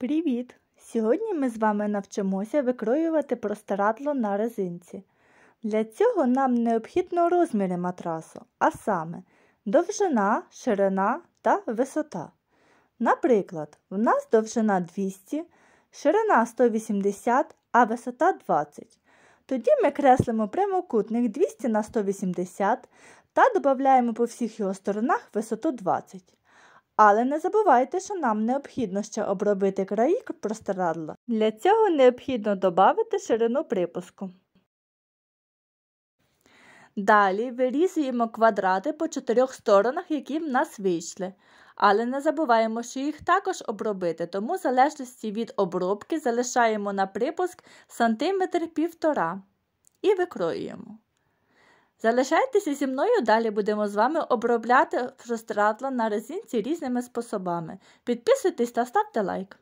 Привіт! Сьогодні ми з вами навчимося викроювати простирадло на резинці. Для цього нам необхідно розміри матрасу, а саме довжина, ширина та висота. Наприклад, в нас довжина 200, ширина 180, а висота 20. Тоді ми креслимо прямокутник 200 на 180 та додаємо по всіх його сторонах висоту 20. Але не забувайте, що нам необхідно ще обробити країк простирадла. Для цього необхідно додати ширину припуску. Далі вирізуємо квадрати по чотирьох сторонах, які в нас вийшли. Але не забуваємо, що їх також обробити, тому в залежності від обробки залишаємо на припуск сантиметр півтора і викроюємо. Залишайтеся зі мною, далі будемо з вами обробляти фрустратла на резинці різними способами. Підписуйтесь та ставте лайк.